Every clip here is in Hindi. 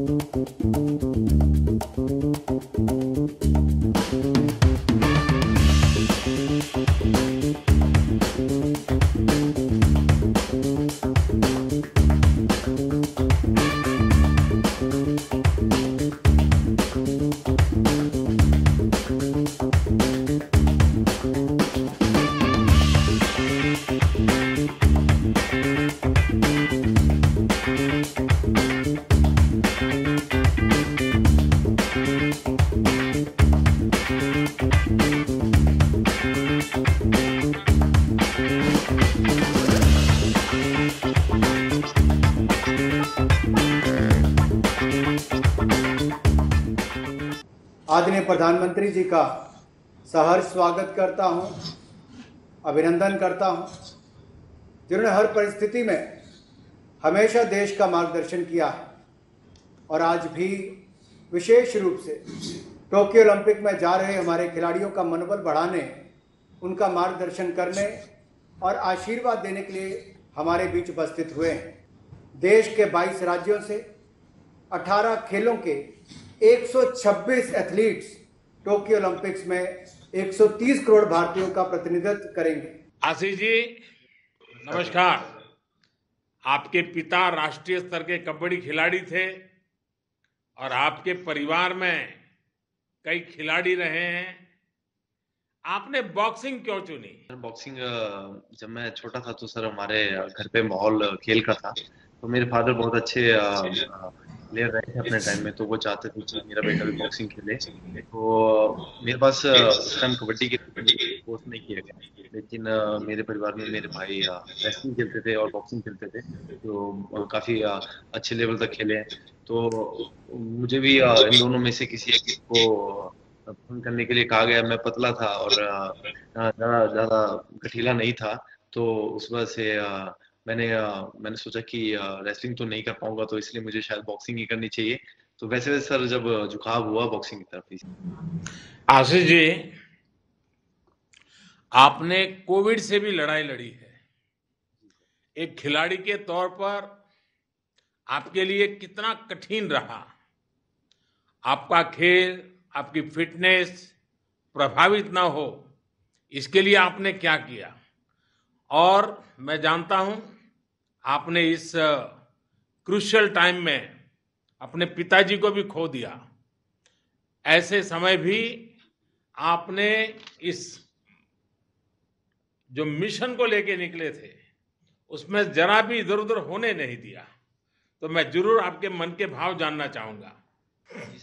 Thank you. प्रधानमंत्री जी का सहर्ष स्वागत करता हूं, अभिनंदन करता हूं, जिन्होंने हर परिस्थिति में हमेशा देश का मार्गदर्शन किया है और आज भी विशेष रूप से टोक्यो ओलंपिक में जा रहे हमारे खिलाड़ियों का मनोबल बढ़ाने उनका मार्गदर्शन करने और आशीर्वाद देने के लिए हमारे बीच उपस्थित हुए हैं देश के 22 राज्यों से 18 खेलों के 126 एथलीट्स टोक्यो ओलंपिक्स में 130 करोड़ भारतीयों का प्रतिनिधित्व करेंगे आशीष जी नमस्कार आपके पिता राष्ट्रीय स्तर के कबड्डी खिलाड़ी थे और आपके परिवार में कई खिलाड़ी रहे हैं आपने बॉक्सिंग क्यों चुनी बॉक्सिंग जब मैं छोटा था तो सर हमारे घर पे माहौल खेल का था तो मेरे फादर बहुत अच्छे प्लेयर रहे थे अपने टाइम में तो वो चाहते थे कि मेरा बेटा भी बॉक्सिंग खेले तो मेरे पास उस टाइम कबड्डी के कोर्स नहीं किया गया लेकिन मेरे परिवार में मेरे भाई रेस्लिंग खेलते थे और बॉक्सिंग खेलते थे तो काफ़ी अच्छे लेवल तक खेले हैं तो मुझे भी इन दोनों में से किसी एक को फोन करने के लिए कहा गया मैं पतला था और ज़्यादा ज़्यादा गठीला नहीं था तो उस वजह से मैंने आ, मैंने सोचा कि रेसलिंग तो नहीं कर पाऊंगा तो इसलिए मुझे शायद बॉक्सिंग ही करनी चाहिए तो वैसे वैसे सर जब झुकाव हुआ बॉक्सिंग की तरफ आशीष जी आपने कोविड से भी लड़ाई लड़ी है एक खिलाड़ी के तौर पर आपके लिए कितना कठिन रहा आपका खेल आपकी फिटनेस प्रभावित ना हो इसके लिए आपने क्या किया और मैं जानता हूं आपने इस क्रुशियल टाइम में अपने पिताजी को भी खो दिया ऐसे समय भी आपने इस जो मिशन को लेके निकले थे उसमें जरा भी इधर उधर होने नहीं दिया तो मैं जरूर आपके मन के भाव जानना चाहूंगा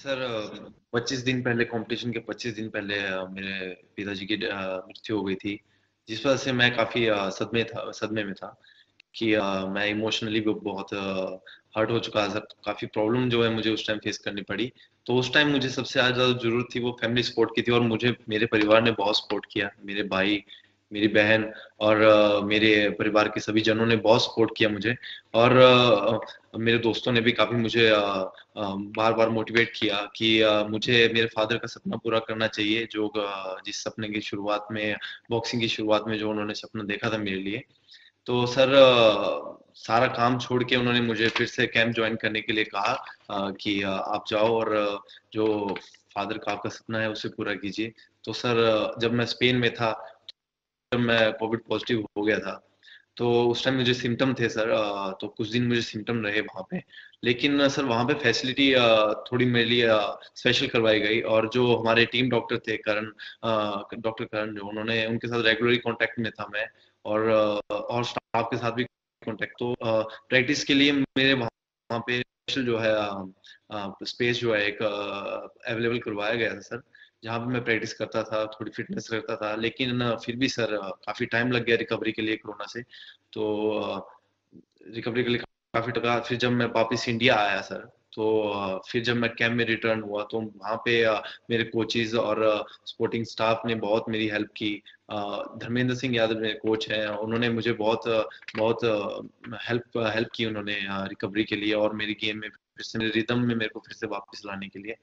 सर 25 दिन पहले कंपटीशन के 25 दिन पहले मेरे पिताजी की मृत्यु हो गई थी जिस वजह से मैं काफी सदमे था सदमे में था कि uh, मैं इमोशनली भी बहुत हर्ट हो चुका था काफी प्रॉब्लम जो है मुझे उस टाइम फेस करनी पड़ी तो उस टाइम मुझे सबसे ज्यादा जरूरत थी वो फैमिली सपोर्ट की थी और मुझे मेरे परिवार ने बहुत सपोर्ट किया मेरे भाई मेरी बहन और uh, मेरे परिवार के सभी जनों ने बहुत सपोर्ट किया मुझे और uh, मेरे दोस्तों ने भी काफी मुझे uh, बार बार मोटिवेट किया कि मुझे मेरे फादर का सपना पूरा करना चाहिए जो जिस सपने की शुरुआत में बॉक्सिंग की शुरुआत में जो उन्होंने सपना देखा था मेरे लिए तो सर सारा काम छोड़ के उन्होंने मुझे फिर से कैंप ज्वाइन करने के लिए कहा कि आप जाओ और जो फादर का आपका सपना है उसे पूरा कीजिए तो सर जब मैं स्पेन में था जब मैं कोविड पॉजिटिव हो गया था तो उस टाइम मुझे सिम्टम थे सर तो कुछ दिन मुझे सिम्टम रहे वहाँ पे लेकिन सर वहाँ पे फैसिलिटी थोड़ी मेरे लिए स्पेशल करवाई गई और जो हमारे टीम डॉक्टर थे करण डॉक्टर करण जो उन्होंने उनके साथ रेगुलरली कॉन्टेक्ट में था मैं और और स्टाफ के साथ भी कांटेक्ट तो प्रैक्टिस के लिए मेरे वहाँ पे स्पेशल जो है स्पेस जो है एक अवेलेबल करवाया गया था सर जहाँ पे मैं प्रैक्टिस करता था थोड़ी फिटनेस रहता था लेकिन फिर भी सर काफ़ी टाइम लग गया रिकवरी के लिए कोरोना से तो रिकवरी के लिए काफ़ी टका फिर जब मैं वापस इंडिया आया सर तो फिर जब मैं कैंप में रिटर्न हुआ तो वहाँ पे मेरे कोचेज और स्पोर्टिंग स्टाफ ने बहुत मेरी हेल्प की धर्मेंद्र सिंह यादव मेरे कोच हैं उन्होंने मुझे बहुत बहुत हेल्प हेल्प की उन्होंने रिकवरी के लिए और मेरी गेम में फिर से रिदम में मेरे को फिर से वापस लाने के लिए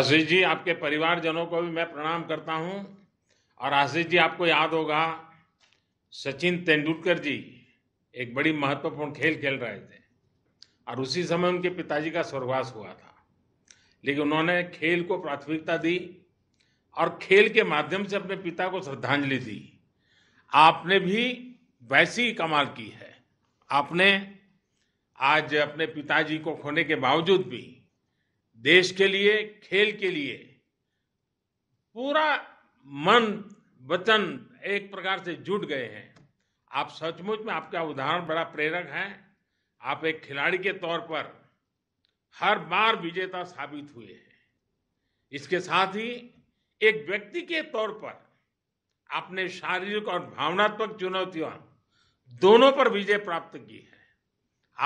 आशीष जी आपके परिवारजनों को भी मैं प्रणाम करता हूं और आशीष जी आपको याद होगा सचिन तेंदुलकर जी एक बड़ी महत्वपूर्ण खेल खेल रहे थे और उसी समय उनके पिताजी का स्वर्गवास हुआ था लेकिन उन्होंने खेल को प्राथमिकता दी और खेल के माध्यम से अपने पिता को श्रद्धांजलि दी आपने भी वैसी ही कमाल की है आपने आज अपने पिताजी को खोने के बावजूद भी देश के लिए खेल के लिए पूरा मन वचन एक प्रकार से जुट गए हैं आप सचमुच में आपका उदाहरण बड़ा प्रेरक है आप एक खिलाड़ी के तौर पर हर बार विजेता साबित हुए हैं इसके साथ ही एक व्यक्ति के तौर पर आपने शारीरिक और भावनात्मक चुनौतियां दोनों पर विजय प्राप्त की है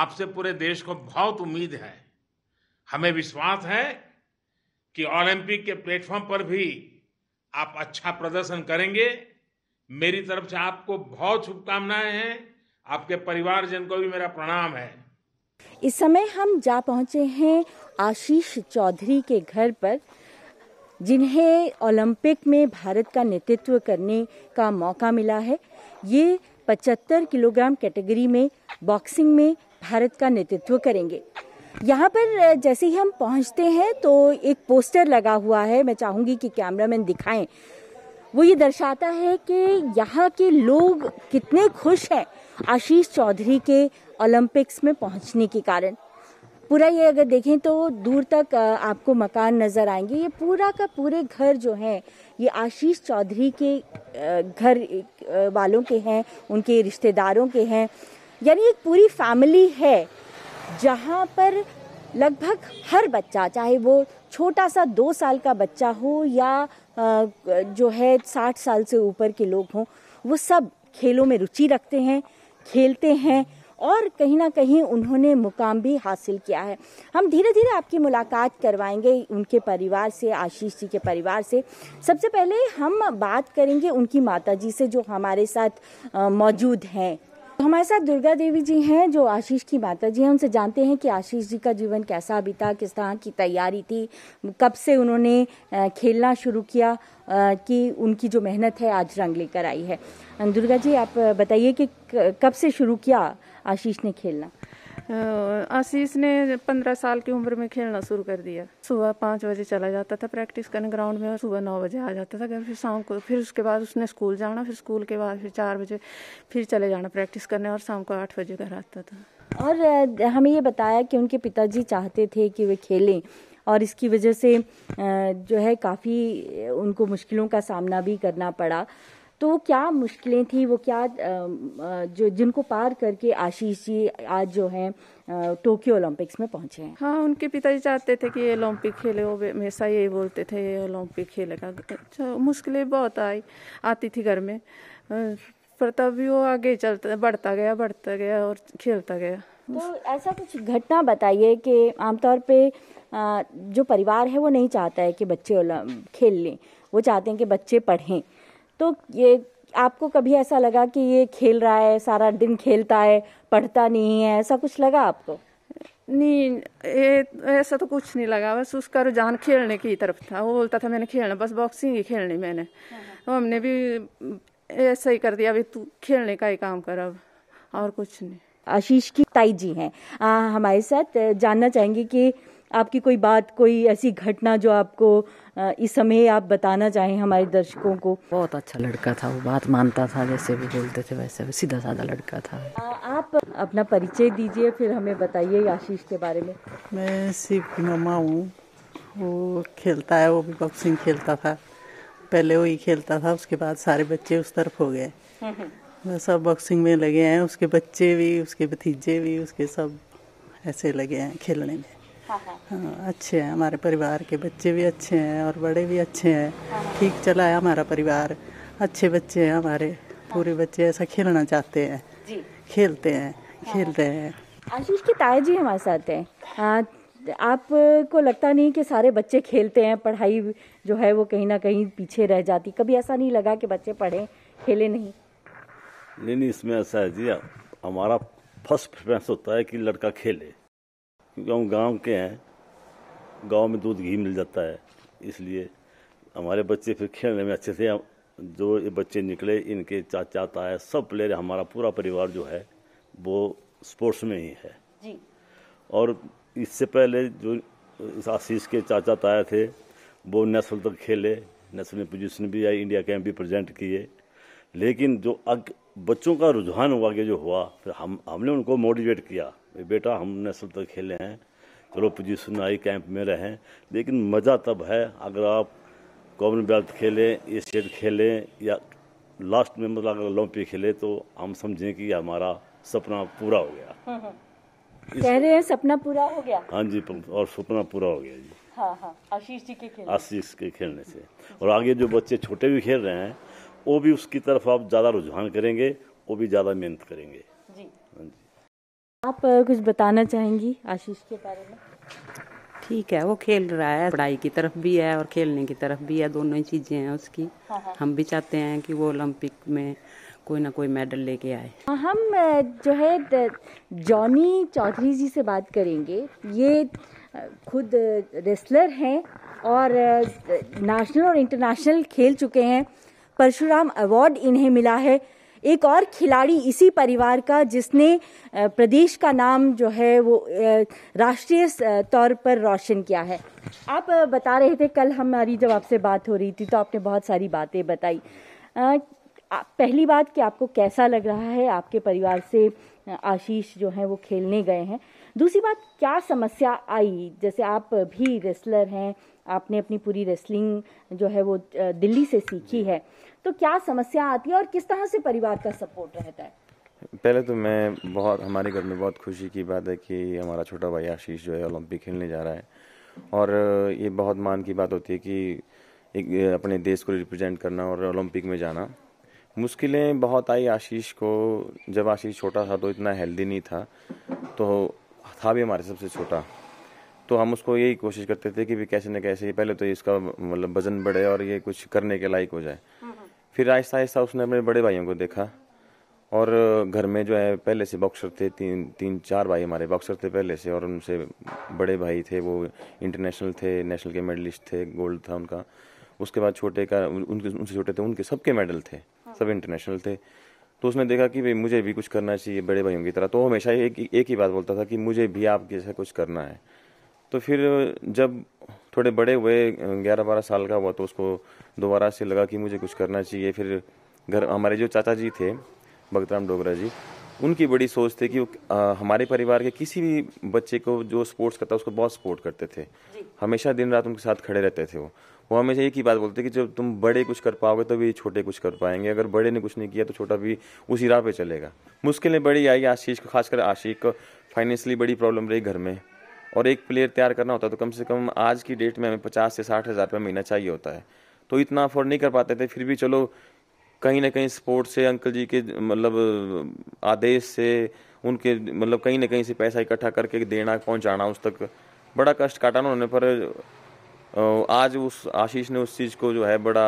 आपसे पूरे देश को बहुत उम्मीद है हमें विश्वास है कि ओलंपिक के प्लेटफॉर्म पर भी आप अच्छा प्रदर्शन करेंगे मेरी तरफ से आपको बहुत शुभकामनाएं हैं आपके परिवारजन को भी मेरा प्रणाम है इस समय हम जा पहुंचे हैं आशीष चौधरी के घर पर जिन्हें ओलंपिक में भारत का नेतृत्व करने का मौका मिला है ये 75 किलोग्राम कैटेगरी में बॉक्सिंग में भारत का नेतृत्व करेंगे यहाँ पर जैसे ही हम पहुँचते हैं तो एक पोस्टर लगा हुआ है मैं चाहूँगी कि कैमरामैन दिखाएं वो ये दर्शाता है कि यहाँ के लोग कितने खुश हैं आशीष चौधरी के ओलंपिक्स में पहुंचने के कारण पूरा ये अगर देखें तो दूर तक आपको मकान नज़र आएंगे ये पूरा का पूरे घर जो है ये आशीष चौधरी के घर वालों के हैं उनके रिश्तेदारों के हैं यानी एक पूरी फैमिली है जहाँ पर लगभग हर बच्चा चाहे वो छोटा सा दो साल का बच्चा हो या जो है साठ साल से ऊपर के लोग हों वो सब खेलों में रुचि रखते हैं खेलते हैं और कहीं ना कहीं उन्होंने मुकाम भी हासिल किया है हम धीरे धीरे आपकी मुलाकात करवाएंगे उनके परिवार से आशीष जी के परिवार से सबसे पहले हम बात करेंगे उनकी माता जी से जो हमारे साथ मौजूद हैं तो हमारे साथ दुर्गा देवी जी हैं जो आशीष की माता जी हैं उनसे जानते हैं कि आशीष जी का जीवन कैसा बीता किस तरह की तैयारी थी कब से उन्होंने खेलना शुरू किया कि उनकी जो मेहनत है आज रंग लेकर आई है दुर्गा जी आप बताइए कि कब से शुरू किया आशीष ने खेलना आशीष ने पंद्रह साल की उम्र में खेलना शुरू कर दिया सुबह पाँच बजे चला जाता था प्रैक्टिस करने ग्राउंड में और सुबह नौ बजे आ जाता था फिर शाम को फिर उसके बाद उसने स्कूल जाना फिर स्कूल के बाद फिर चार बजे फिर चले जाना प्रैक्टिस करने और शाम को आठ बजे घर आता था और हमें ये बताया कि उनके पिताजी चाहते थे कि वे खेलें और इसकी वजह से जो है काफ़ी उनको मुश्किलों का सामना भी करना पड़ा तो वो क्या मुश्किलें थी वो क्या जो जिनको पार करके आशीष जी आज जो है टोक्यो ओलंपिक्स में पहुंचे हैं हाँ उनके पिताजी चाहते थे कि ये ओलंपिक खेले वो हमेशा यही बोलते थे ये ओलंपिक खेलेगा अच्छा, मुश्किलें बहुत आई आती थी घर में पर तब भी वो आगे चलता बढ़ता गया बढ़ता गया और खेलता गया तो ऐसा कुछ घटना बताइए कि आमतौर पे जो परिवार है वो नहीं चाहता है कि बच्चे खेल लें वो चाहते हैं कि बच्चे पढ़ें तो ये आपको कभी ऐसा लगा कि ये खेल रहा है सारा दिन खेलता है पढ़ता नहीं है ऐसा कुछ लगा आपको नहीं ऐसा तो कुछ नहीं लगा बस उसका रुझान खेलने की तरफ था वो बोलता था मैंने खेलना बस बॉक्सिंग ही खेलनी मैंने तो हमने भी ऐसा ही कर दिया अभी तू खेलने का ही काम कर अब और कुछ नहीं आशीष की ताई जी हैं हमारे साथ जानना चाहेंगे कि आपकी कोई बात कोई ऐसी घटना जो आपको इस समय आप बताना चाहें हमारे दर्शकों को बहुत अच्छा लड़का था वो बात मानता था जैसे भी बोलते थे वैसे भी सीधा साधा लड़का था आप अपना परिचय दीजिए फिर हमें बताइए आशीष के बारे में मैं शिव की मम्मा हूँ वो खेलता है वो भी बॉक्सिंग खेलता था पहले वही खेलता था उसके बाद सारे बच्चे उस तरफ हो गए हम्म, हम्म। सब बॉक्सिंग में लगे हैं उसके बच्चे भी उसके भतीजे भी उसके सब ऐसे लगे हैं खेलने में हाँ, हाँ।, हाँ, अच्छे हैं हमारे परिवार के बच्चे भी अच्छे हैं और बड़े भी अच्छे हैं हाँ, हाँ। ठीक चला है हमारा परिवार अच्छे बच्चे हैं हमारे पूरे बच्चे ऐसा खेलना चाहते हैं खेलते हैं खेल रहे हैं आशीष की ताया हमारे साथ हैं आपको लगता नहीं कि सारे बच्चे खेलते हैं पढ़ाई जो है वो कहीं ना कहीं पीछे रह जाती कभी ऐसा नहीं लगा कि बच्चे पढ़े खेले नहीं नहीं नहीं इसमें ऐसा है जी हमारा फर्स्ट प्रेफरेंस होता है कि लड़का खेले क्योंकि हम गांव के हैं गांव में दूध घी मिल जाता है इसलिए हमारे बच्चे फिर खेलने में अच्छे से जो ये बच्चे निकले इनके चाचा ताया सब प्लेयर हमारा पूरा परिवार जो है वो स्पोर्ट्स में ही है जी। और इससे पहले जो इस आशीष के चाचा ताया थे वो नेशनल तक खेले नेशनल में पोजिशन भी आई इंडिया कैंप भी प्रजेंट किए लेकिन जो अग बच्चों का रुझान हुआ आगे जो हुआ फिर हम हमने उनको मोटिवेट किया बेटा हम नेशनल तक खेले हैं चलो पोजिशन आई कैंप में रहें लेकिन मज़ा तब है अगर आप कॉमनवेल्थ खेलें एशियन खेलें या लास्ट में मतलब अगर ओलंपिक खेले तो हम समझें कि हमारा सपना पूरा हो गया हाँ, हाँ। कह रहे हैं सपना पूरा हो गया हाँ जी और सपना पूरा हो गया जी हाँ, आशीष जी के खेलने आशीष के खेलने से और आगे जो बच्चे छोटे भी खेल रहे हैं वो भी उसकी तरफ आप ज़्यादा रुझान करेंगे वो भी ज़्यादा मेहनत करेंगे आप कुछ बताना चाहेंगी आशीष के बारे में ठीक है वो खेल रहा है पढ़ाई की तरफ भी है और खेलने की तरफ भी है दोनों ही चीज़ें हैं उसकी हाँ हाँ। हम भी चाहते हैं कि वो ओलंपिक में कोई ना कोई मेडल लेके आए हाँ, हम जो है जॉनी चौधरी जी से बात करेंगे ये खुद रेसलर हैं और नेशनल और इंटरनेशनल खेल चुके हैं परशुराम अवार्ड इन्हें मिला है एक और खिलाड़ी इसी परिवार का जिसने प्रदेश का नाम जो है वो राष्ट्रीय तौर पर रोशन किया है आप बता रहे थे कल हमारी जब आपसे बात हो रही थी तो आपने बहुत सारी बातें बताई पहली बात कि आपको कैसा लग रहा है आपके परिवार से आशीष जो है वो खेलने गए हैं दूसरी बात क्या समस्या आई जैसे आप भी रेसलर हैं आपने अपनी पूरी रेसलिंग जो है वो दिल्ली से सीखी है तो क्या समस्या आती है और किस तरह से परिवार का सपोर्ट रहता है पहले तो मैं बहुत हमारे घर में बहुत खुशी की बात है कि हमारा छोटा भाई आशीष जो है ओलंपिक खेलने जा रहा है और ये बहुत मान की बात होती है कि एक अपने देश को रिप्रेजेंट करना और ओलंपिक में जाना मुश्किलें बहुत आई आशीष को जब आशीष छोटा था तो इतना हेल्दी नहीं था तो था भी हमारे सबसे छोटा तो हम उसको यही कोशिश करते थे कि भी कैसे न कैसे पहले तो इसका मतलब वज़न बढ़े और ये कुछ करने के लायक हो जाए फिर आहिस्ता आहिस्ता उसने अपने बड़े भाइयों को देखा और घर में जो है पहले से बॉक्सर थे तीन तीन चार भाई हमारे बॉक्सर थे पहले से और उनसे बड़े भाई थे वो इंटरनेशनल थे नेशनल के मेडलिस्ट थे गोल्ड था उनका उसके बाद छोटे का उनके उनसे छोटे थे उनके सबके मेडल थे हाँ। सब इंटरनेशनल थे तो उसने देखा कि भाई मुझे भी कुछ करना चाहिए बड़े भाइयों की तरह तो हमेशा एक एक ही बात बोलता था कि मुझे भी आप जैसा कुछ करना है तो फिर जब थोड़े बड़े हुए ग्यारह बारह साल का हुआ तो उसको दोबारा से लगा कि मुझे कुछ करना चाहिए फिर घर हमारे जो चाचा जी थे भगतराम डोगरा जी उनकी बड़ी सोच थी कि आ, हमारे परिवार के किसी भी बच्चे को जो स्पोर्ट्स करता उसको बहुत सपोर्ट करते थे हमेशा दिन रात उनके साथ खड़े रहते थे वो वो हमेशा एक ही बात बोलते कि जब तुम बड़े कुछ कर पाओगे तो भी छोटे कुछ कर पाएंगे अगर बड़े ने कुछ नहीं किया तो छोटा भी उसी राह पे चलेगा मुश्किलें बड़ी आई आशीष को खासकर आशीष को फाइनेंशली बड़ी प्रॉब्लम रही घर में और एक प्लेयर तैयार करना होता है तो कम से कम आज की डेट में हमें पचास से साठ हज़ार रुपये महीना चाहिए होता है तो इतना अफोर्ड नहीं कर पाते थे फिर भी चलो कहीं ना कहीं स्पोर्ट से अंकल जी के मतलब आदेश से उनके मतलब कहीं ना कहीं से पैसा इकट्ठा करके देना पहुंचाना उस तक बड़ा कष्ट काटा उन्होंने पर आज उस आशीष ने उस चीज़ को जो है बड़ा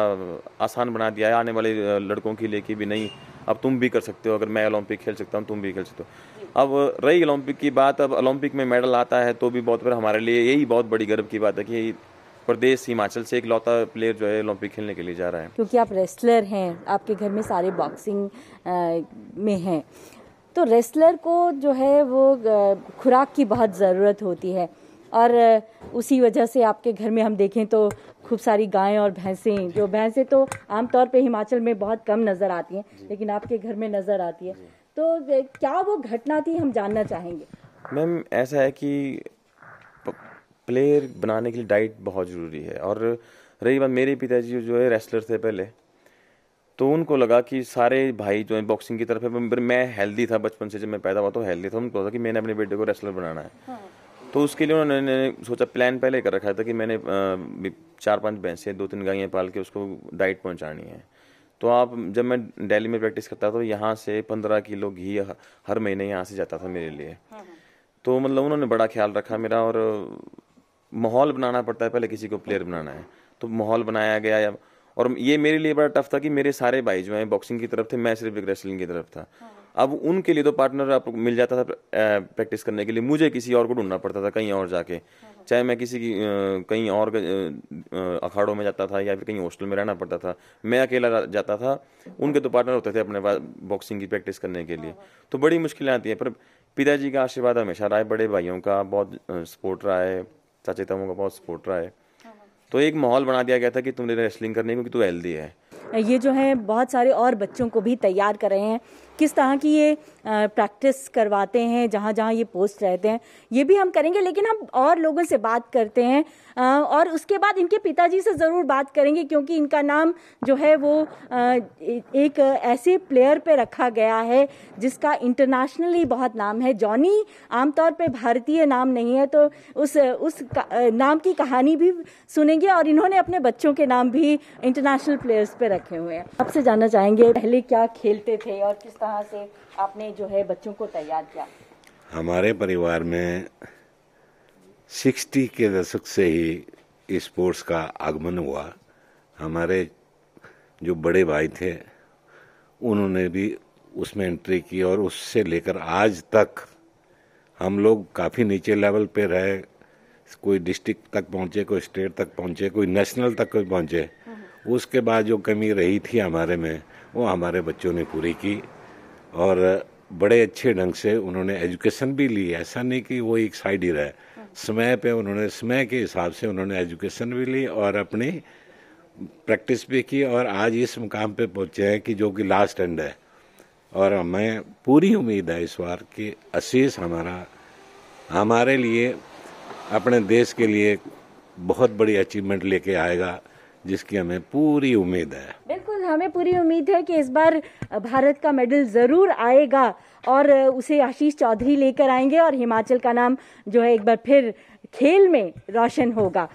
आसान बना दिया है आने वाले लड़कों के लिए कि भी नहीं अब तुम भी कर सकते हो अगर मैं ओलंपिक खेल सकता हूँ तुम भी खेल सकते हो अब रही ओलंपिक की बात अब ओलंपिक में मेडल आता है तो भी बहुत बार हमारे लिए यही बहुत बड़ी गर्व की बात है कि प्रदेश हिमाचल से एक लौता प्लेयर जो है ओलंपिक खेलने के लिए जा रहा है क्योंकि आप रेस्लर हैं आपके घर में सारे बॉक्सिंग में हैं तो रेस्लर को जो है वो खुराक की बहुत ज़रूरत होती है और उसी वजह से आपके घर में हम देखें तो खूब सारी गायें और भैंसें जो भैंसें तो आमतौर पे हिमाचल में बहुत कम नज़र आती हैं लेकिन आपके घर में नज़र आती है तो क्या वो घटना थी हम जानना चाहेंगे मैम ऐसा है कि प्लेयर बनाने के लिए डाइट बहुत ज़रूरी है और रही बात मेरे पिताजी जो है रेसलर थे पहले तो उनको लगा कि सारे भाई जो है बॉक्सिंग की तरफ है मैं हेल्दी था बचपन से जब मैं पैदा हुआ तो हेल्दी था उनको लगा कि मैंने अपने बेटे को रेसलर बनाना है हाँ। तो उसके लिए उन्होंने सोचा प्लान पहले कर रखा था कि मैंने चार पांच भैंसें दो तीन गायें पाल के उसको डाइट पहुंचानी है तो आप जब मैं दिल्ली में प्रैक्टिस करता था तो यहाँ से पंद्रह किलो घी हर महीने यहाँ से जाता था मेरे लिए हाँ, हाँ। तो मतलब उन्होंने बड़ा ख्याल रखा मेरा और माहौल बनाना पड़ता है पहले किसी को प्लेयर बनाना है तो माहौल बनाया गया या और ये मेरे लिए बड़ा टफ था कि मेरे सारे भाई जो हैं बॉक्सिंग की तरफ थे मैं सिर्फ एक रेसलिंग की तरफ था हाँ। अब उनके लिए तो पार्टनर आपको मिल जाता था प्रैक्टिस करने के लिए मुझे किसी और को ढूंढना पड़ता था कहीं और जाके चाहे मैं किसी की कहीं और अखाड़ों में जाता था या फिर कहीं हॉस्टल में रहना पड़ता था मैं अकेला जाता था उनके तो पार्टनर होते थे अपने पास बॉक्सिंग की प्रैक्टिस करने के लिए तो बड़ी मुश्किलें आती हैं पर पिताजी का आशीर्वाद हमेशा रहा है बड़े भाइयों का बहुत सपोर्ट रहा है चाचेताओं का बहुत सपोर्ट रहा है तो एक माहौल बना दिया गया था कि तुमने रेसलिंग करने क्योंकि तू हेल्दी है ये जो है बहुत सारे और बच्चों को भी तैयार कर रहे हैं किस तरह की ये प्रैक्टिस करवाते हैं जहाँ जहाँ ये पोस्ट रहते हैं ये भी हम करेंगे लेकिन हम और लोगों से बात करते हैं और उसके बाद इनके पिताजी से ज़रूर बात करेंगे क्योंकि इनका नाम जो है वो एक ऐसे प्लेयर पे रखा गया है जिसका इंटरनेशनली बहुत नाम है जॉनी आमतौर पे भारतीय नाम नहीं है तो उस उस नाम की कहानी भी सुनेंगे और इन्होंने अपने बच्चों के नाम भी इंटरनेशनल प्लेयर्स पे रखे हुए हैं आपसे जानना चाहेंगे पहले क्या खेलते थे और किस तरह कहाँ से आपने जो है बच्चों को तैयार किया हमारे परिवार में सिक्सटी के दशक से ही स्पोर्ट्स का आगमन हुआ हमारे जो बड़े भाई थे उन्होंने भी उसमें एंट्री की और उससे लेकर आज तक हम लोग काफ़ी नीचे लेवल पे रहे कोई डिस्ट्रिक्ट तक पहुँचे कोई स्टेट तक पहुँचे कोई नेशनल तक कोई पहुँचे हम्म। उसके बाद जो कमी रही थी हमारे में वो हमारे बच्चों ने पूरी की और बड़े अच्छे ढंग से उन्होंने एजुकेशन भी ली ऐसा नहीं कि वो एक साइड ही रहा समय पे उन्होंने समय के हिसाब से उन्होंने एजुकेशन भी ली और अपनी प्रैक्टिस भी की और आज इस मुकाम पे पहुँचे हैं कि जो कि लास्ट एंड है और हमें पूरी उम्मीद है इस बार कि आशीष हमारा हमारे लिए अपने देश के लिए बहुत बड़ी अचीवमेंट लेके आएगा जिसकी हमें पूरी उम्मीद है बिल्कुल हमें पूरी उम्मीद है कि इस बार भारत का मेडल जरूर आएगा और उसे आशीष चौधरी लेकर आएंगे और हिमाचल का नाम जो है एक बार फिर खेल में रोशन होगा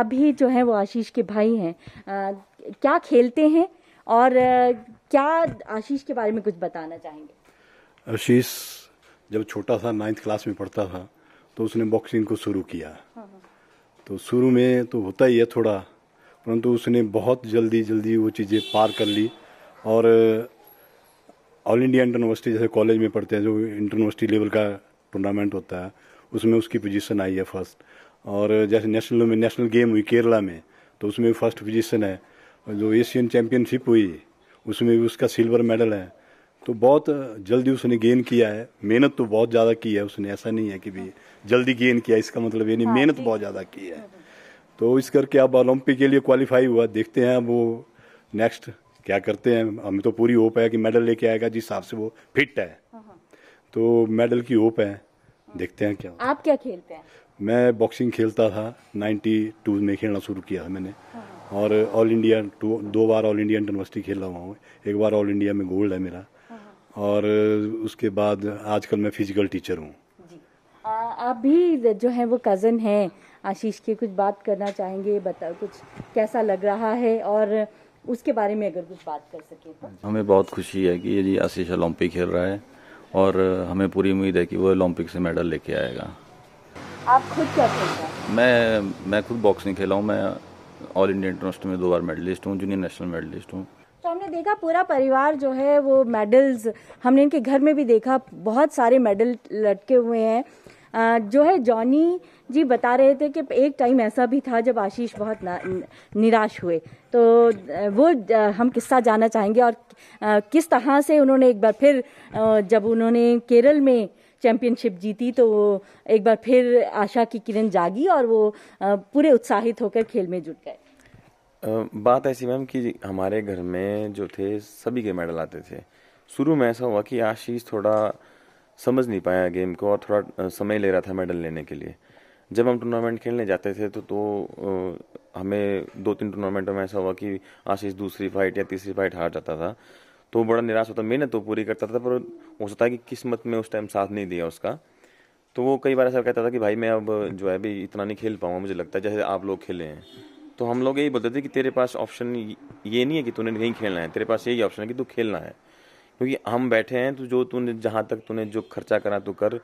अभी जो है वो आशीष के भाई हैं क्या खेलते हैं और क्या आशीष के बारे में कुछ बताना चाहेंगे आशीष जब छोटा था नाइन्थ क्लास में पढ़ता था तो उसने बॉक्सिंग को शुरू किया हाँ, हाँ। तो शुरू में तो होता ही है थोड़ा परंतु उसने बहुत जल्दी जल्दी वो चीज़ें पार कर ली और ऑल इंडिया इंटर यूनिवर्सिटी जैसे कॉलेज में पढ़ते हैं जो इंटर यूनिवर्सिटी लेवल का टूर्नामेंट होता है उसमें उसकी पोजीशन आई है फर्स्ट और जैसे नेशनल में नेशनल गेम हुई केरला में तो उसमें फर्स्ट पोजीशन है जो एशियन चैम्पियनशिप हुई उसमें भी उसका सिल्वर मेडल है तो बहुत जल्दी उसने गेन किया है मेहनत तो बहुत ज़्यादा की है उसने ऐसा नहीं है कि भी जल्दी गेन किया इसका मतलब ये नहीं हाँ, मेहनत बहुत ज़्यादा की है तो इस करके अब ओलंपिक के लिए क्वालिफाई हुआ देखते हैं अब वो नेक्स्ट क्या करते हैं हमें तो पूरी होप है कि मेडल लेके आएगा जिस हिसाब से वो फिट है हाँ, हाँ। तो मेडल की होप है देखते हैं क्या आप क्या खेलते हैं मैं बॉक्सिंग खेलता था 92 में खेलना शुरू किया था मैंने हाँ, और ऑल इंडिया दो बार ऑल इंडिया यूनिवर्सिटी खेला हुआ हूँ एक बार ऑल इंडिया में गोल्ड है मेरा और उसके बाद आजकल मैं फिजिकल टीचर हूँ आप भी जो है वो कज़न हैं आशीष के कुछ बात करना चाहेंगे बता कुछ कैसा लग रहा है और उसके बारे में अगर कुछ बात कर सके तो हमें बहुत खुशी है कि ये जी आशीष ओलंपिक खेल रहा है और हमें पूरी उम्मीद है कि वो ओलंपिक से मेडल लेके आएगा आप खुद क्या खेलते मैं मैं खुद बॉक्सिंग खेला हूँ मैं ऑल इंडिया इंटरनेशनल में दो बार मेडलिस्ट हूँ जूनियर नेशनल मेडलिस्ट हूँ तो हमने देखा पूरा परिवार जो है वो मेडल्स हमने इनके घर में भी देखा बहुत सारे मेडल लटके हुए हैं जो है जॉनी जी बता रहे थे कि एक टाइम ऐसा भी था जब आशीष बहुत निराश हुए तो वो हम किस्सा जानना चाहेंगे और किस तरह से उन्होंने एक बार फिर जब उन्होंने केरल में चैंपियनशिप जीती तो एक बार फिर आशा की किरण जागी और वो पूरे उत्साहित होकर खेल में जुट गए बात ऐसी मैम कि हमारे घर में जो थे सभी के मेडल आते थे शुरू में ऐसा हुआ कि आशीष थोड़ा समझ नहीं पाया गेम को और थोड़ा समय ले रहा था मेडल लेने के लिए जब हम टूर्नामेंट खेलने जाते थे तो तो हमें दो तीन टूर्नामेंटों में ऐसा हुआ कि आशीष दूसरी फाइट या तीसरी फाइट हार जाता था तो बड़ा निराश होता मेहनत तो पूरी करता था पर हो सकता है कि किस्मत में उस टाइम साथ नहीं दिया उसका तो वो कई बार ऐसा कहता था कि भाई मैं अब जो है अभी इतना नहीं खेल पाऊँगा मुझे लगता है जैसे आप लोग खेले हैं तो हम लोग यही बोलते थे कि तेरे पास ऑप्शन ये नहीं है कि तूने नहीं खेलना है तेरे पास यही ऑप्शन है कि तू खेलना है क्योंकि हम बैठे हैं तो जो तूने जहाँ तक तूने जो खर्चा करा तो कर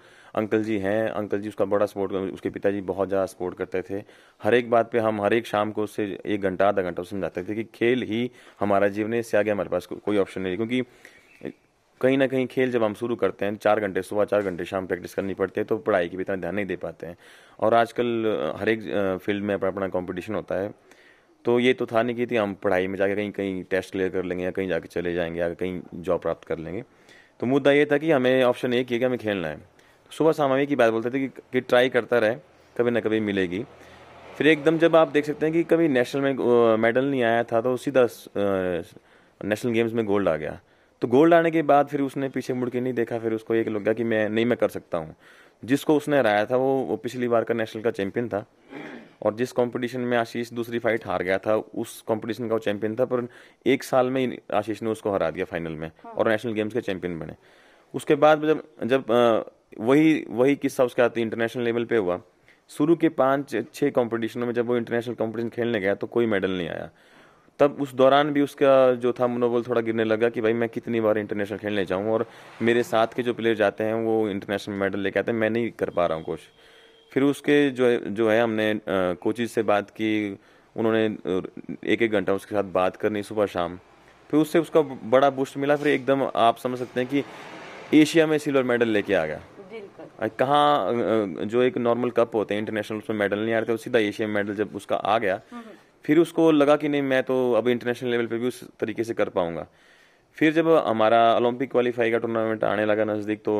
अंकल जी हैं अंकल जी उसका बड़ा सपोर्ट कर उसके पिताजी बहुत ज़्यादा सपोर्ट करते थे हर एक बात पे हम हर एक शाम को उससे एक घंटा आधा घंटा समझाते थे कि खेल ही हमारा जीवन है इससे आगे हमारे पास को, कोई ऑप्शन नहीं क्योंकि कहीं ना कहीं खेल जब हम शुरू करते हैं चार घंटे सुबह चार घंटे शाम प्रैक्टिस करनी पड़ती है तो पढ़ाई की भी इतना ध्यान नहीं दे पाते हैं और आजकल हर एक फील्ड में अपना अपना कॉम्पिटिशन होता है तो ये तो था नहीं कि थी हम पढ़ाई में जाके कहीं कहीं टेस्ट क्लियर कर लेंगे या कहीं जाके चले जाएंगे या कहीं जॉब प्राप्त कर लेंगे तो मुद्दा ये था कि हमें ऑप्शन एक ये कि हमें खेलना है सुबह शाम हम एक ही बात बोलते थे कि, कि ट्राई करता रहे कभी ना कभी मिलेगी फिर एकदम जब आप देख सकते हैं कि कभी नेशनल में मेडल नहीं आया था तो सीधा नेशनल गेम्स में गोल्ड आ गया तो गोल्ड आने के बाद फिर उसने पीछे मुड़ के नहीं देखा फिर उसको एक गया कि मैं नहीं मैं कर सकता हूँ जिसको उसने हराया था वो, वो पिछली बार का नेशनल का चैम्पियन था और जिस कंपटीशन में आशीष दूसरी फाइट हार गया था उस कंपटीशन का वो चैंपियन था पर एक साल में आशीष ने उसको हरा दिया फाइनल में हाँ। और नेशनल गेम्स के चैंपियन बने उसके बाद जब जब वही वही किस्सा उसके आते इंटरनेशनल लेवल पे हुआ शुरू के पाँच छः कॉम्पिटिशनों में जब वो इंटरनेशनल कॉम्पिटिशन खेलने गया तो कोई मेडल नहीं आया तब उस दौरान भी उसका जो था मनोबल थोड़ा गिरने लगा कि भाई मैं कितनी बार इंटरनेशनल खेलने जाऊँ और मेरे साथ के जो प्लेयर जाते हैं वो इंटरनेशनल मेडल लेके आते हैं मैं नहीं कर पा रहा हूँ कोशिश फिर उसके जो है जो है हमने कोचिज से बात की उन्होंने एक एक घंटा उसके साथ बात करनी सुबह शाम फिर उससे उसका बड़ा बूस्ट मिला फिर एकदम आप समझ सकते हैं कि एशिया में सिल्वर मेडल लेके आ गया कहाँ जो एक नॉर्मल कप होते हैं इंटरनेशनल उसमें मेडल नहीं आ रहे थे सीधा एशिया मेडल जब उसका आ गया हम्म, हम्म। फिर उसको लगा कि नहीं मैं तो अब इंटरनेशनल लेवल पे भी उस तरीके से कर पाऊंगा फिर जब हमारा ओलंपिक क्वालिफाई का टूर्नामेंट आने लगा नज़दीक तो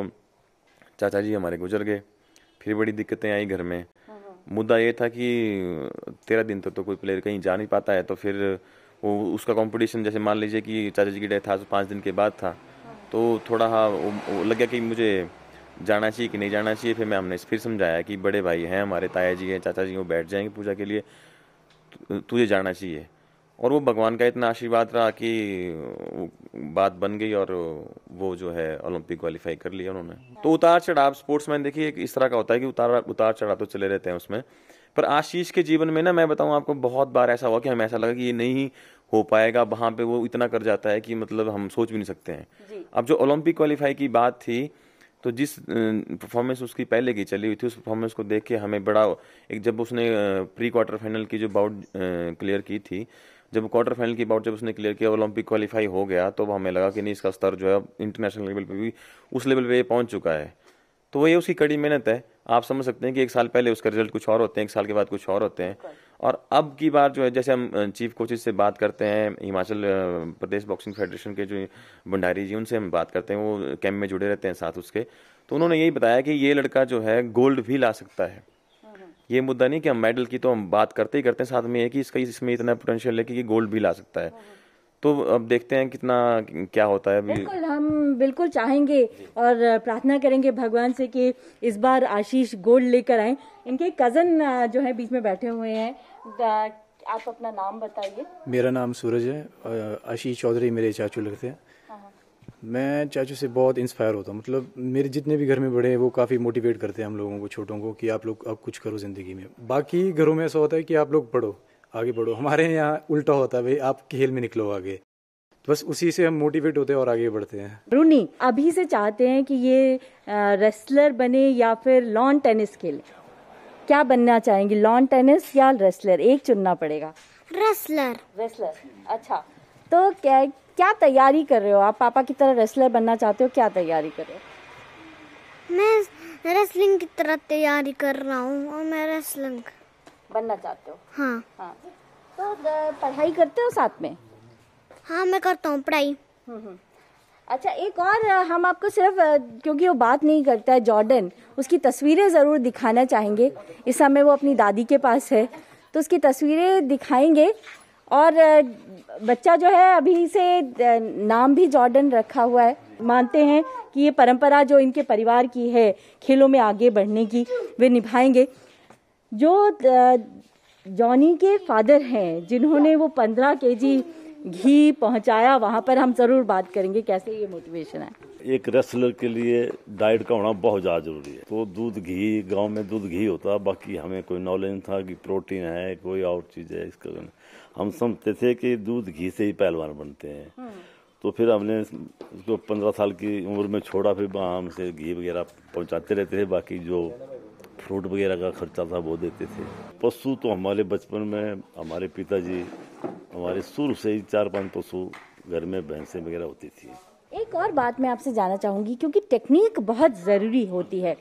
चाचा जी हमारे गुजर गए फिर बड़ी दिक्कतें आई घर में हाँ, हाँ। मुद्दा ये था कि तेरह दिन तक तो कोई प्लेयर कहीं जा नहीं पाता है तो फिर वो उसका कंपटीशन जैसे मान लीजिए कि चाचा जी की डेथ था तो पाँच दिन के बाद था हाँ, तो थोड़ा हाँ वो लग गया कि मुझे जाना चाहिए कि नहीं जाना चाहिए फिर मैं हमने फिर समझाया कि बड़े भाई हैं हमारे ताया जी हैं चाचा जी वो बैठ जाएंगे पूजा के लिए तुझे जाना चाहिए और वो भगवान का इतना आशीर्वाद रहा कि बात बन गई और वो जो है ओलंपिक क्वालिफाई कर लिया उन्होंने तो उतार चढ़ाव स्पोर्ट्समैन देखिए इस तरह का होता है कि उतार उतार चढ़ाव तो चले रहते हैं उसमें पर आशीष के जीवन में ना मैं बताऊँ आपको बहुत बार ऐसा हुआ कि हमें ऐसा लगा कि ये नहीं हो पाएगा वहाँ पे वो इतना कर जाता है कि मतलब हम सोच भी नहीं सकते हैं अब जो ओलंपिक क्वालिफाई की बात थी तो जिस परफॉर्मेंस उसकी पहले की चली हुई थी उस परफॉर्मेंस को देख के हमें बड़ा एक जब उसने प्री क्वार्टर फाइनल की जो बाउट क्लियर की थी जब क्वार्टर फाइनल की बाउट जब उसने क्लियर किया ओलंपिक क्वालिफाई हो गया तो हमें लगा कि नहीं इसका स्तर जो है इंटरनेशनल लेवल पर भी उस लेवल पर पहुँच चुका है तो वही उसकी कड़ी मेहनत है आप समझ सकते हैं कि एक साल पहले उसका रिजल्ट कुछ और होते हैं एक साल के बाद कुछ और होते हैं और अब की बार जो है जैसे हम चीफ कोचेज से बात करते हैं हिमाचल प्रदेश बॉक्सिंग फेडरेशन के जो भंडारी जी उनसे हम बात करते हैं वो कैंप में जुड़े रहते हैं साथ उसके तो उन्होंने यही बताया कि ये लड़का जो है गोल्ड भी ला सकता है ये मुद्दा नहीं कि हम मेडल की तो हम बात करते ही करते हैं साथ में ये कि इसका इसमें इतना पोटेंशियल है कि गोल्ड भी ला सकता है तो अब देखते हैं कितना क्या होता है अभी बिल्कुल हम बिल्कुल चाहेंगे और प्रार्थना करेंगे भगवान से कि इस बार आशीष गोल्ड लेकर आए इनके कजन जो है बीच में बैठे हुए हैं आप अपना नाम बताइए मेरा नाम सूरज है आशीष चौधरी मेरे चाचू लगते हैं मैं चाचू से बहुत इंस्पायर होता हूँ मतलब मेरे जितने भी घर में बड़े हैं वो काफ़ी मोटिवेट करते हैं हम लोगों को छोटों को कि आप लोग अब कुछ करो ज़िंदगी में बाकी घरों में ऐसा होता है कि आप लोग पढ़ो आगे बढ़ो हमारे यहाँ उल्टा होता है भाई आप खेल में निकलो आगे तो बस उसी से हम मोटिवेट होते हैं और आगे बढ़ते हैं रूनी अभी से चाहते हैं कि ये रेसलर बने या फिर लॉन टेनिस खेले क्या बनना चाहेंगे लॉन टेनिस या रेसलर एक चुनना पड़ेगा रेसलर रेसलर अच्छा तो क्या क्या तैयारी कर रहे हो आप पापा की तरह रेसलर बनना चाहते हो क्या तैयारी कर रहे हो मैं रेसलिंग की तरह तैयारी कर रहा हूँ और मैं रेसलिंग बनना चाहते हो हाँ हाँ तो पढ़ाई करते हो साथ में हाँ मैं करता हूँ पढ़ाई हम्म, हम्म। अच्छा एक और हम आपको सिर्फ क्योंकि वो बात नहीं करता है जॉर्डन उसकी तस्वीरें ज़रूर दिखाना चाहेंगे इस समय वो अपनी दादी के पास है तो उसकी तस्वीरें दिखाएंगे और बच्चा जो है अभी से नाम भी जॉर्डन रखा हुआ है मानते हैं कि ये परंपरा जो इनके परिवार की है खेलों में आगे बढ़ने की वे निभाएंगे जो जॉनी के फादर हैं जिन्होंने वो पंद्रह के जी घी पहुंचाया वहाँ पर हम ज़रूर बात करेंगे कैसे ये मोटिवेशन है एक रेसलर के लिए डाइट का होना बहुत ज़्यादा ज़रूरी है तो दूध घी गांव में दूध घी होता बाकी हमें कोई नॉलेज था कि प्रोटीन है कोई और चीज़ है इसका हम समझते थे कि दूध घी से ही पहलवान बनते हैं हम्म। तो फिर हमने उसको पंद्रह साल की उम्र में छोड़ा फिर वहाँ हमसे घी वगैरह पहुँचाते रहते थे बाकी जो फ्रूट वगैरह का खर्चा था वो देते थे पशु तो हमारे बचपन में हमारे पिताजी हमारे सुर से ही चार पांच पशु घर में भैंसें वगैरह होती थी एक और बात मैं आपसे जानना चाहूँगी क्योंकि टेक्निक बहुत ज़रूरी होती है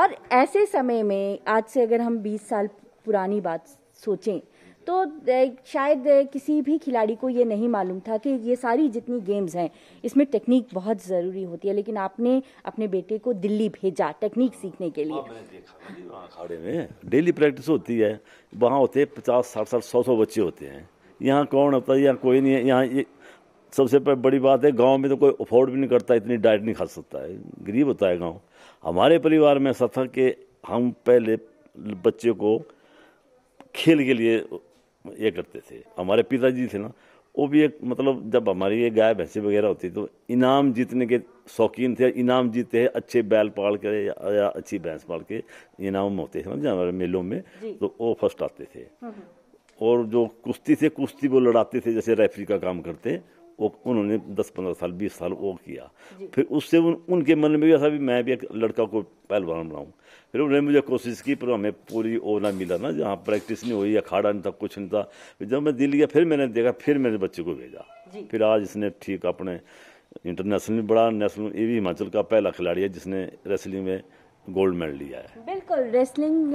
और ऐसे समय में आज से अगर हम 20 साल पुरानी बात सोचें तो शायद किसी भी खिलाड़ी को ये नहीं मालूम था कि ये सारी जितनी गेम्स हैं इसमें टेक्निक बहुत ज़रूरी होती है लेकिन आपने अपने बेटे को दिल्ली भेजा टेक्निक सीखने के लिए हाँ, अखाड़े में डेली प्रैक्टिस होती है वहाँ होते हैं पचास साठ साठ सौ सौ बच्चे होते हैं यहाँ कौन होता है यहाँ कोई नहीं है यहाँ ये सबसे बड़ी बात है गांव में तो कोई अफोर्ड भी नहीं करता इतनी डाइट नहीं खा सकता है गरीब होता है गांव हमारे परिवार में ऐसा था कि हम पहले बच्चे को खेल के लिए ये करते थे हमारे पिताजी थे ना वो भी एक मतलब जब हमारी ये गाय भैंसी वगैरह होती तो इनाम जीतने के शौकीन थे इनाम जीते हैं अच्छे बैल पाल के या, अच्छी भैंस पाल के इनाम होते थे ना हमारे मेलों में तो वो फर्स्ट आते थे हम्म, हम्म। और जो कुश्ती थे कुश्ती वो लड़ाते थे जैसे रेफरी का काम करते वो उन्होंने दस पंद्रह साल बीस साल वो किया फिर उससे उन, उनके मन में भी ऐसा भी मैं भी एक लड़का को पहलवान बनाऊँ फिर उन्होंने मुझे कोशिश की पर हमें पूरी वो ना मिला ना जहाँ प्रैक्टिस नहीं हुई अखाड़ा नहीं था कुछ नहीं था जब मैं दिल्ली गया फिर मैंने देखा फिर मैंने बच्चे को भेजा फिर आज इसने ठीक अपने इंटरनेशनल भी बड़ा नेशनल ये भी हिमाचल का पहला खिलाड़ी है जिसने रेसलिंग में गोल्ड मेडल लिया है बिल्कुल रेसलिंग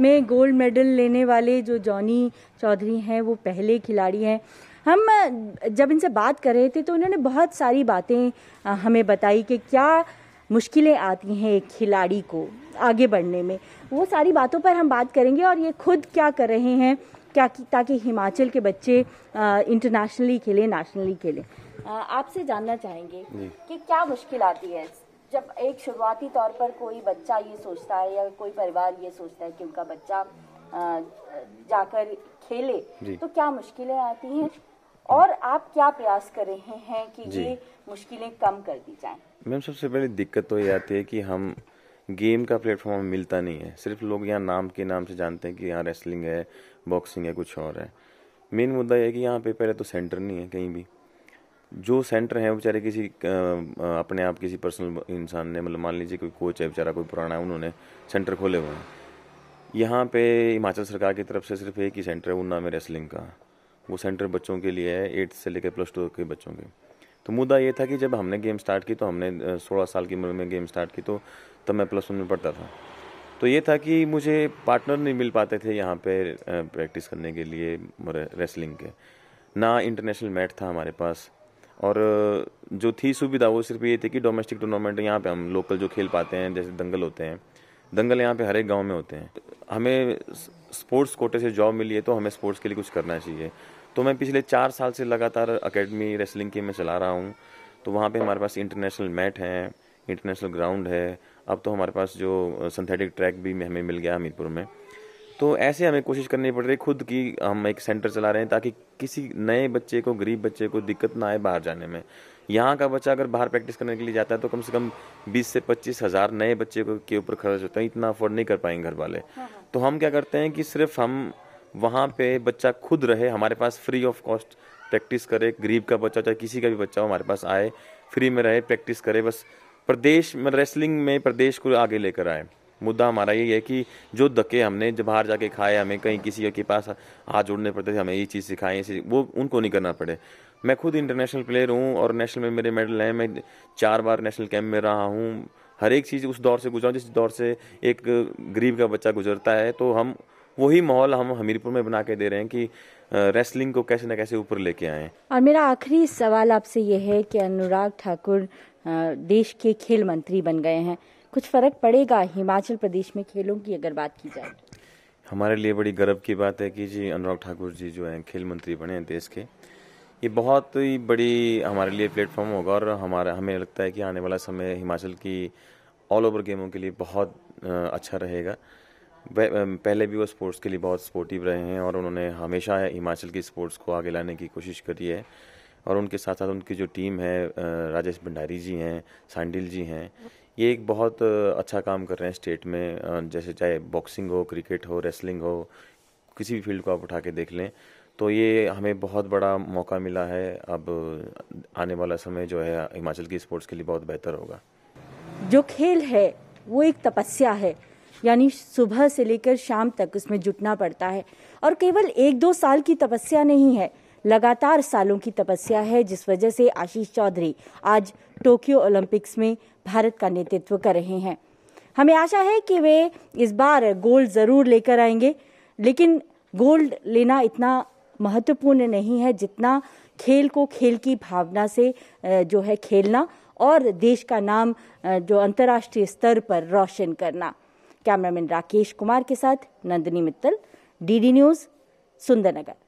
में गोल्ड मेडल लेने वाले जो जॉनी चौधरी हैं वो पहले खिलाड़ी हैं हम जब इनसे बात कर रहे थे तो उन्होंने बहुत सारी बातें हमें बताई कि क्या मुश्किलें आती हैं एक खिलाड़ी को आगे बढ़ने में वो सारी बातों पर हम बात करेंगे और ये खुद क्या कर रहे हैं क्या ताकि हिमाचल के बच्चे इंटरनेशनली खेलें नेशनली खेलें आपसे जानना चाहेंगे कि क्या मुश्किल आती है जब एक शुरुआती तौर पर कोई बच्चा ये सोचता है या कोई परिवार ये सोचता है कि उनका बच्चा जाकर खेले तो क्या मुश्किलें आती हैं और आप क्या प्रयास कर रहे हैं कि ये मुश्किलें कम कर दी जाए मैम सबसे पहले दिक्कत तो ये आती है कि हम गेम का प्लेटफॉर्म मिलता नहीं है सिर्फ लोग यहाँ नाम के नाम से जानते हैं कि यहाँ रेसलिंग है बॉक्सिंग है कुछ और है मेन मुद्दा यह है कि यहाँ पे पहले तो सेंटर नहीं है कहीं भी जो सेंटर हैं बेचारे किसी अपने आप किसी पर्सनल इंसान ने मतलब मान लीजिए कोई कोच है बेचारा कोई पुराना है उन्होंने सेंटर खोले हुए हैं यहाँ पे हिमाचल सरकार की तरफ से सिर्फ एक ही सेंटर है ऊना में रेसलिंग का वो सेंटर बच्चों के लिए है एट्थ से लेकर प्लस टू के बच्चों के तो मुद्दा ये था कि जब हमने गेम स्टार्ट की तो हमने सोलह साल की उम्र में गेम स्टार्ट की तो तब मैं प्लस वन में पढ़ता था तो ये था कि मुझे पार्टनर नहीं मिल पाते थे यहाँ पे प्रैक्टिस करने के लिए रेसलिंग के ना इंटरनेशनल मैट था हमारे पास और जो थी सुविधा वो सिर्फ ये थी कि डोमेस्टिक टूर्नामेंट यहाँ पे हम लोकल जो खेल पाते हैं जैसे दंगल होते हैं दंगल यहाँ पे हर एक गांव में होते हैं हमें स्पोर्ट्स कोटे से जॉब मिली है तो हमें स्पोर्ट्स के लिए कुछ करना चाहिए तो मैं पिछले चार साल से लगातार अकेडमी रेसलिंग की मैं चला रहा हूँ तो वहाँ पे हमारे पास इंटरनेशनल मैट है इंटरनेशनल ग्राउंड है अब तो हमारे पास जो सिंथेटिक ट्रैक भी हमें मिल गया हमीरपुर में तो ऐसे हमें कोशिश करनी पड़ रही है खुद की हम एक सेंटर चला रहे हैं ताकि किसी नए बच्चे को गरीब बच्चे को दिक्कत ना आए बाहर जाने में यहाँ का बच्चा अगर बाहर प्रैक्टिस करने के लिए जाता है तो कम से कम 20 से पच्चीस हज़ार नए बच्चे को के ऊपर खर्च होता है इतना अफोर्ड नहीं कर पाएंगे घर वाले हाँ, हाँ। तो हम क्या करते हैं कि सिर्फ हम वहाँ पे बच्चा खुद रहे हमारे पास फ्री ऑफ कॉस्ट प्रैक्टिस करे गरीब का बच्चा चाहे किसी का भी बच्चा हो हमारे पास आए फ्री में रहे प्रैक्टिस करे बस प्रदेश में रेसलिंग में प्रदेश को आगे लेकर आए मुद्दा हमारा ये है कि जो धक्के हमने जब बाहर जाके खाए हमें कहीं किसी के पास हाथ जोड़ने पड़ते थे हमें ये चीज़ सिखाएं ये वो उनको नहीं करना पड़े मैं खुद इंटरनेशनल प्लेयर हूँ और नेशनल में मेरे मेडल हैं मैं चार बार नेशनल कैंप में रहा हूँ हर एक चीज़ उस दौर से गुजरा जिस दौर से एक गरीब का बच्चा गुजरता है तो हम वही माहौल हम हमीरपुर में बना के दे रहे हैं कि रेसलिंग को कैसे ना कैसे ऊपर लेके आए और मेरा आखिरी सवाल आपसे ये है कि अनुराग ठाकुर देश के खेल मंत्री बन गए हैं कुछ फर्क पड़ेगा हिमाचल प्रदेश में खेलों की अगर बात की जाए हमारे लिए बड़ी गर्व की बात है कि जी अनुराग ठाकुर जी जो हैं खेल मंत्री बने हैं देश के ये बहुत ही बड़ी हमारे लिए प्लेटफॉर्म होगा और हमारा हमें लगता है कि आने वाला समय हिमाचल की ऑल ओवर गेमों के लिए बहुत अच्छा रहेगा पहले भी वो स्पोर्ट्स के लिए बहुत सपोर्टिव रहे हैं और उन्होंने हमेशा हिमाचल की स्पोर्ट्स को आगे लाने की कोशिश करी है और उनके साथ साथ उनकी जो टीम है राजेश भंडारी जी हैं सांडिल जी हैं ये एक बहुत अच्छा काम कर रहे हैं स्टेट में जैसे चाहे बॉक्सिंग हो क्रिकेट हो रेसलिंग हो किसी भी फील्ड को आप उठा के देख लें तो ये हमें बहुत बड़ा मौका मिला है अब आने वाला समय जो है हिमाचल की स्पोर्ट्स के लिए बहुत बेहतर होगा जो खेल है वो एक तपस्या है यानी सुबह से लेकर शाम तक उसमें जुटना पड़ता है और केवल एक दो साल की तपस्या नहीं है लगातार सालों की तपस्या है जिस वजह से आशीष चौधरी आज टोक्यो ओलंपिक्स में भारत का नेतृत्व कर रहे हैं हमें आशा है कि वे इस बार गोल्ड ज़रूर लेकर आएंगे लेकिन गोल्ड लेना इतना महत्वपूर्ण नहीं है जितना खेल को खेल की भावना से जो है खेलना और देश का नाम जो अंतर्राष्ट्रीय स्तर पर रोशन करना कैमरामैन राकेश कुमार के साथ नंदिनी मित्तल डीडी न्यूज सुंदरनगर